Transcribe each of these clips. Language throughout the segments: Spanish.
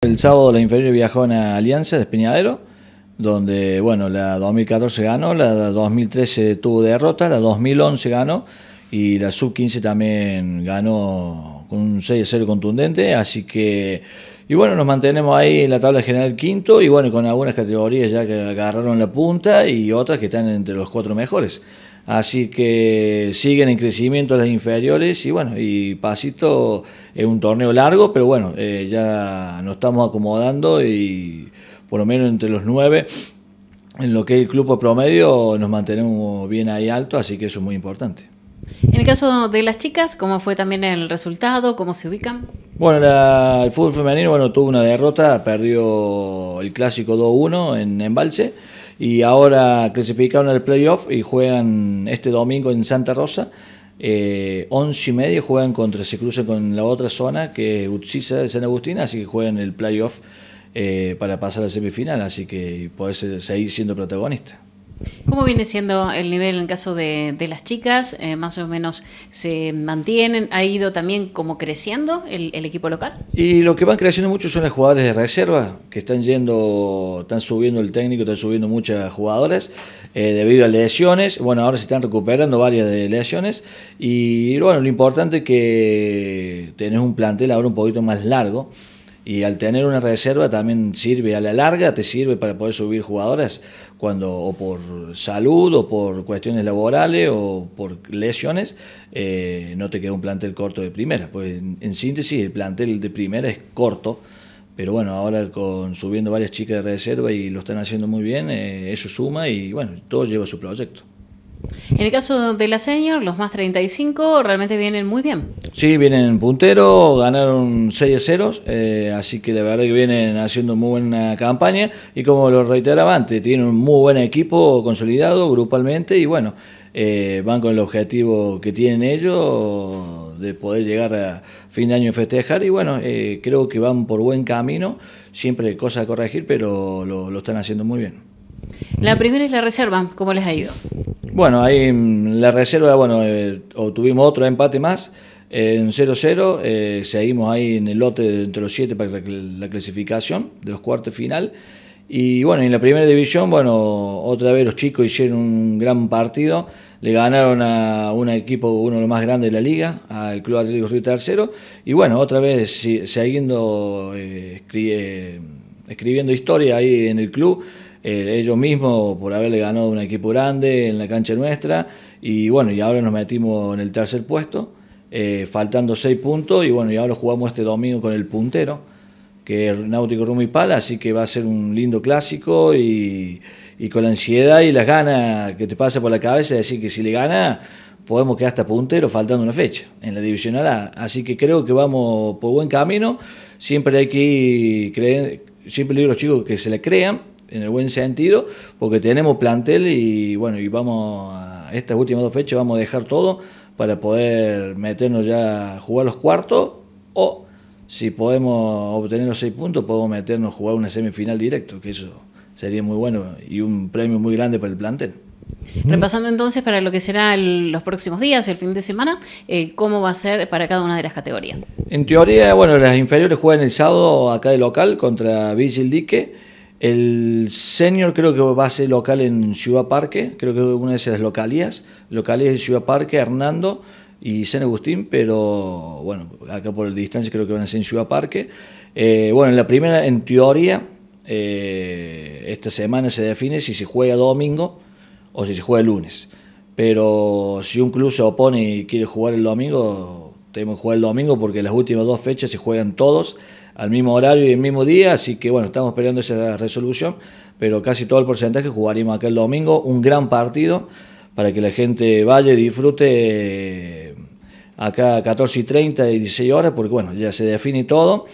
El sábado la inferior viajó a Alianza de Peñadero, donde bueno, la 2014 ganó, la 2013 tuvo derrota, la 2011 ganó y la sub-15 también ganó con un 6-0 contundente, así que y bueno, nos mantenemos ahí en la tabla general quinto y bueno, con algunas categorías ya que agarraron la punta y otras que están entre los cuatro mejores. Así que siguen en crecimiento las inferiores y bueno, y Pasito es un torneo largo, pero bueno, eh, ya nos estamos acomodando y por lo menos entre los nueve, en lo que es el club promedio, nos mantenemos bien ahí alto, así que eso es muy importante. En el caso de las chicas, ¿cómo fue también el resultado? ¿Cómo se ubican? Bueno, el fútbol femenino bueno, tuvo una derrota, perdió el clásico 2-1 en Embalse y ahora clasificaron al playoff y juegan este domingo en Santa Rosa. Eh, 11 y medio juegan contra, se cruce con la otra zona que es Utsisa de San Agustín, así que juegan el playoff eh, para pasar a la semifinal, así que puedes eh, seguir siendo protagonista. ¿Cómo viene siendo el nivel en caso de, las chicas? Eh, ¿Más o menos se mantienen? ¿Ha ido también como creciendo el, equipo local? Y lo que van creciendo mucho son los jugadores de reserva, que están yendo, están subiendo el técnico, están subiendo muchas jugadoras eh, debido a lesiones. Bueno, ahora se están recuperando varias de lesiones. Y bueno, lo importante es que tenés un plantel ahora un poquito más largo y al tener una reserva también sirve a la larga, te sirve para poder subir jugadoras cuando o por salud o por cuestiones laborales o por lesiones, eh, no te queda un plantel corto de primera. Pues en, síntesis, el plantel de primera es corto, pero bueno, ahora con subiendo varias chicas de reserva y lo están haciendo muy bien, eh, eso suma y bueno, todo lleva su proyecto. En el caso de la Senior, los más 35 realmente vienen muy bien. Sí, vienen puntero, ganaron 6 0 ceros, así que la verdad que vienen haciendo muy buena campaña y como lo reiteraba antes, tienen un muy buen equipo consolidado grupalmente y bueno, eh, van con el objetivo que tienen ellos de poder llegar a fin de año y festejar y bueno, eh, creo que van por buen camino, siempre hay cosas a corregir, pero lo están haciendo muy bien. La primera es la reserva, ¿cómo les ha ido? Bueno, ahí mm, la reserva, bueno, tuvimos eh, obtuvimos otro empate más, eh, en 0-0, eh, seguimos ahí en el lote de entre los 7 para la clasificación de los cuartos final. Y bueno, en la primera división, bueno, otra vez los chicos hicieron un gran partido, le ganaron a un equipo, uno de los más grandes de la liga, al Club Atlético Río Tercero, y bueno, otra vez siguiendo escribiendo historia ahí en el club. Eh, ellos mismos por haberle ganado un equipo grande en la cancha nuestra. Y bueno, y ahora nos metimos en el tercer puesto, eh, faltando seis puntos. Y bueno, y ahora jugamos este domingo con el puntero, que es Náutico Rumipal, así que va a ser un lindo clásico y, con la ansiedad y las ganas que te pasa por la cabeza de decir que si le gana podemos quedar hasta puntero faltando una fecha en la división A. Así que creo que vamos por buen camino. Siempre hay que creer, siempre a los chicos que se le crean en el buen sentido, porque tenemos plantel y bueno, y vamos a estas últimas dos fechas vamos a dejar todo para poder meternos ya a jugar los cuartos o si podemos obtener los seis puntos podemos meternos a jugar una semifinal directo, que eso sería muy bueno y un premio muy grande para el plantel. Repasando entonces para lo que será los próximos días, el fin de semana, eh, cómo va a ser para cada una de las categorías. En teoría, bueno, las inferiores juegan el sábado acá de local contra Vigil Dique el senior creo que va a ser local en Ciudad Parque, creo que es una de esas localías, localías en Ciudad Parque, Hernando y San Agustín, pero bueno, acá por el distancia creo que van a ser en Ciudad Parque. Eh, bueno, en la primera, en teoría, eh, esta semana se define si se juega domingo o si se juega lunes. Pero si un club se opone y quiere jugar el domingo, tenemos que jugar el domingo porque las últimas dos fechas se juegan todos al mismo horario y el mismo día, así que bueno, estamos esperando esa resolución, pero casi todo el porcentaje jugaríamos aquel el domingo, un gran partido para que la gente vaya y disfrute eh, acá 14 y 30 y 16 horas, porque bueno, ya se define todo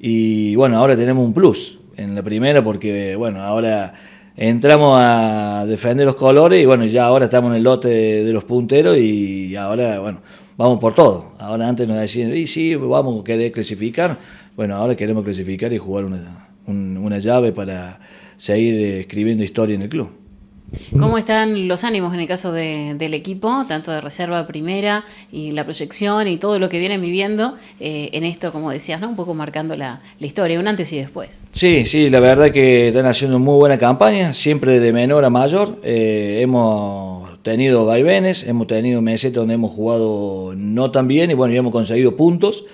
y bueno, ahora tenemos un plus en la primera porque bueno, ahora entramos a defender los colores y bueno, ya ahora estamos en el lote de los punteros y ahora bueno, vamos por todo. Ahora antes nos decían, y sí, vamos a querer clasificar. Bueno, ahora queremos clasificar y jugar una, llave para seguir eh, escribiendo historia en el club. ¿Cómo están los ánimos en el caso del equipo, tanto de reserva primera y la proyección y todo lo que viene viviendo eh, en esto, como decías, ¿no? un poco marcando la, historia, un antes y después? Sí, sí, la verdad que están haciendo muy buena campaña, siempre de menor a mayor. Eh, hemos tenido vaivenes, hemos tenido meses donde hemos jugado no tan bien y bueno, hemos conseguido puntos.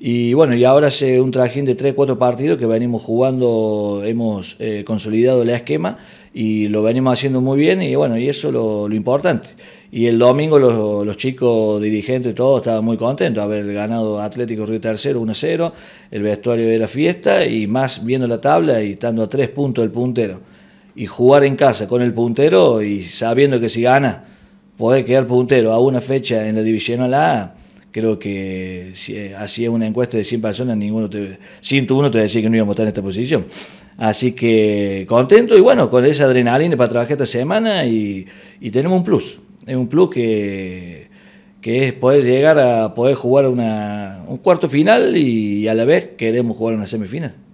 Y bueno, y ahora hace un trajín de 3, 4 partidos que venimos jugando, hemos eh, consolidado el esquema y lo venimos haciendo muy bien y bueno, y eso lo, lo importante. Y el domingo los, chicos dirigentes, todos estaban muy contentos de haber ganado Atlético Río Tercero 1-0, el vestuario de la fiesta y más viendo la tabla y estando a 3 puntos del puntero y jugar en casa con el puntero y sabiendo que si gana puede quedar puntero a una fecha en la división A, creo que si hacía eh, una encuesta de 100 personas, ninguno te, 101 te decía que no íbamos a estar en esta posición. Así que contento y bueno, con esa adrenalina para trabajar esta semana y, tenemos un plus. Es un plus que, que es poder llegar a poder jugar una, un cuarto final y a la vez queremos jugar una semifinal.